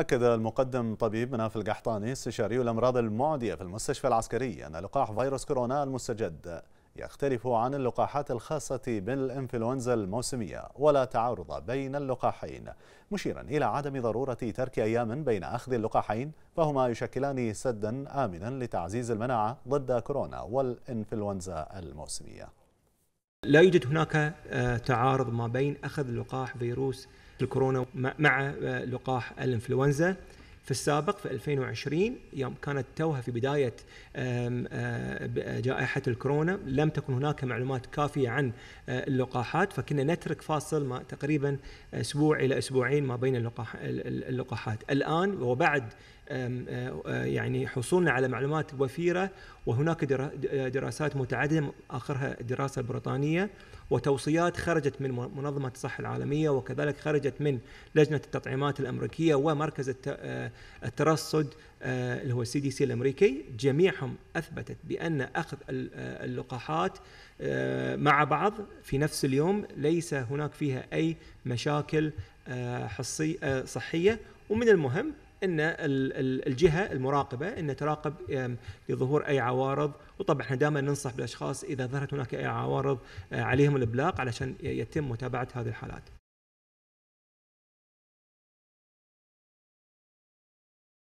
أكد المقدم طبيب مناف القحطاني استشاري الأمراض المعدية في المستشفى العسكري أن لقاح فيروس كورونا المستجد يختلف عن اللقاحات الخاصة بالإنفلونزا الموسمية ولا تعارض بين اللقاحين مشيرا إلى عدم ضرورة ترك أيام بين أخذ اللقاحين فهما يشكلان سدا آمنا لتعزيز المناعة ضد كورونا والإنفلونزا الموسمية لا يوجد هناك آه، تعارض ما بين أخذ لقاح فيروس الكورونا مع لقاح الانفلونزا في السابق في 2020 يوم كانت توها في بداية جائحة الكورونا لم تكن هناك معلومات كافية عن آه، اللقاحات فكنا نترك فاصل ما تقريبا أسبوع إلى أسبوعين ما بين اللقاح اللقاحات الآن وبعد آه، آه، يعني حصولنا على معلومات وفيرة وهناك دراسات متعددة آخرها دراسة البريطانية وتوصيات خرجت من منظمة الصحة العالمية وكذلك خرجت من لجنة التطعيمات الأمريكية ومركز الترصد آه، اللي هو السي دي سي الامريكي جميعهم اثبتت بان اخذ آه، اللقاحات آه، مع بعض في نفس اليوم ليس هناك فيها اي مشاكل حصي صحيه ومن المهم ان الجهه المراقبه ان تراقب لظهور اي عوارض وطبعا احنا دائما ننصح بالاشخاص اذا ظهرت هناك اي عوارض عليهم الابلاغ علشان يتم متابعه هذه الحالات.